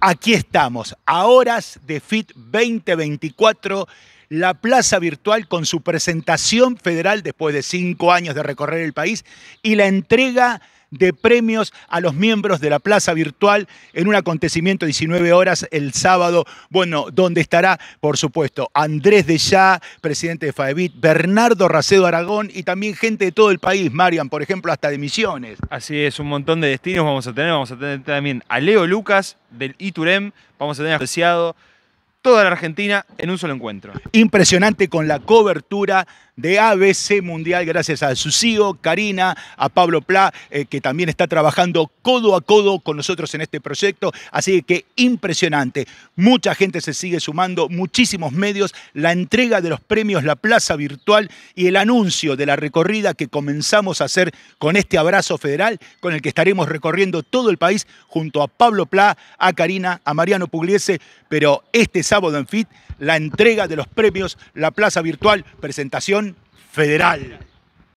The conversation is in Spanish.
Aquí estamos, a horas de FIT 2024, la plaza virtual con su presentación federal después de cinco años de recorrer el país y la entrega de premios a los miembros de la Plaza Virtual en un acontecimiento 19 horas el sábado, bueno, donde estará, por supuesto, Andrés de ya presidente de FAEBIT, Bernardo Racedo Aragón y también gente de todo el país, Marian, por ejemplo, hasta de Misiones. Así es, un montón de destinos vamos a tener, vamos a tener también a Leo Lucas del Iturem, vamos a tener asociado toda la Argentina en un solo encuentro. Impresionante con la cobertura de ABC Mundial, gracias a su Karina, a Pablo Pla, eh, que también está trabajando codo a codo con nosotros en este proyecto. Así que impresionante. Mucha gente se sigue sumando, muchísimos medios, la entrega de los premios, la plaza virtual y el anuncio de la recorrida que comenzamos a hacer con este abrazo federal, con el que estaremos recorriendo todo el país junto a Pablo Pla, a Karina, a Mariano Pugliese, pero este sábado en FIT, la entrega de los premios, la plaza virtual, presentación federal.